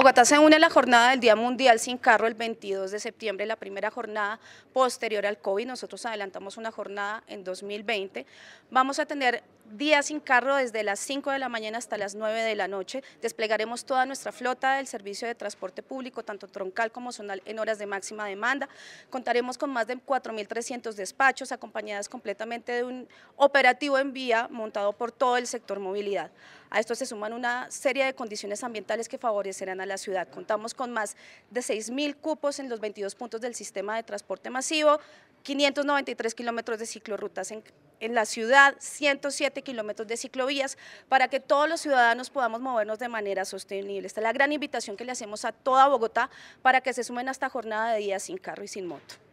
Bogotá se une a la jornada del Día Mundial sin carro el 22 de septiembre, la primera jornada posterior al COVID. Nosotros adelantamos una jornada en 2020. Vamos a tener días sin carro desde las 5 de la mañana hasta las 9 de la noche. Desplegaremos toda nuestra flota del servicio de transporte público, tanto troncal como zonal, en horas de máxima demanda. Contaremos con más de 4.300 despachos, acompañadas completamente de un operativo en vía montado por todo el sector movilidad. A esto se suman una serie de condiciones ambientales que favorecerán a la ciudad. Contamos con más de 6.000 cupos en los 22 puntos del sistema de transporte masivo, 593 kilómetros de ciclorutas en, en, la ciudad, 107 kilómetros de ciclovías, para que todos los ciudadanos podamos movernos de manera sostenible. Esta es la gran invitación que le hacemos a toda Bogotá para que se sumen a esta jornada de día sin carro y sin moto.